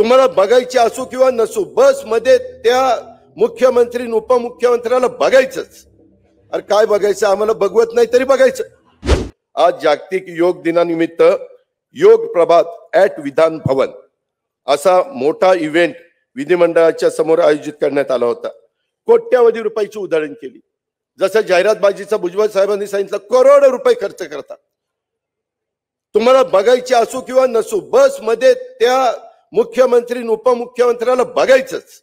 तुम्हाला बघायची असो किंवा नसो मध्ये त्या मुख्यमंत्री उपमुख्यमंत्र्याला बघायचंच अरे काय बघायचं आम्हाला बघवत नाही तरी बघायचं आज जागतिक योग दिनानिमित्त योग प्रभात ऍट विधान भवन असा मोठा इव्हेंट विधिमंडळाच्या समोर आयोजित करण्यात आला होता कोट्यावधी रुपयाची उदाहरण केली जसं जाहिरातबाजीचा भुजबळ साहेबांनी सांगितलं करोड रुपये खर्च करतात तुम्हाला बघायचे असो किंवा नसो मध्ये त्या मुख्यमंत्री उपमुख्यमंत्र्याला बघायचंच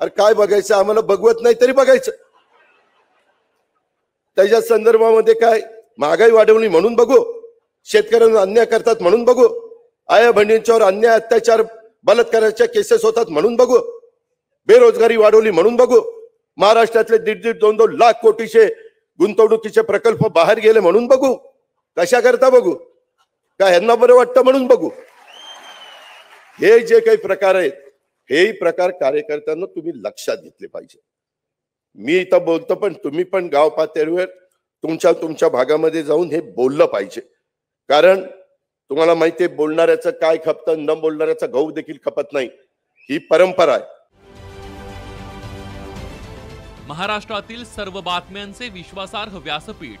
अरे काय बघायचं आम्हाला बघवत नाही तरी बघायचं त्याच्या संदर्भामध्ये काय महागाई वाढवली म्हणून बघू शेतकऱ्यांना अन्याय करतात म्हणून बघू आया बहिणींच्यावर अन्याय अत्याचार बलात्काराच्या केसेस होतात म्हणून बघू बेरोजगारी वाढवली म्हणून बघू महाराष्ट्रातले दीड दीड दोन दोन लाख कोटीचे गुंतवणुकीचे प्रकल्प बाहेर गेले म्हणून बघू कशा करता बघू का ह्यांना बरं वाटतं म्हणून बघू हे जे काही प्रकार आहेत हेही प्रकार कार्यकर्त्यांना तुम्ही लक्षात घेतले पाहिजे मी इथं बोलतो पण तुम्ही पण गाव पातळीवर तुमच्या तुमच्या भागामध्ये जाऊन हे बोललं पाहिजे कारण तुम्हाला माहिती आहे बोलणाऱ्याचं काय खपतं न बोलणाऱ्याचा गहू देखील खपत नाही ही परंपरा आहे महाराष्ट्रातील सर्व बातम्यांचे विश्वासार्ह व्यासपीठ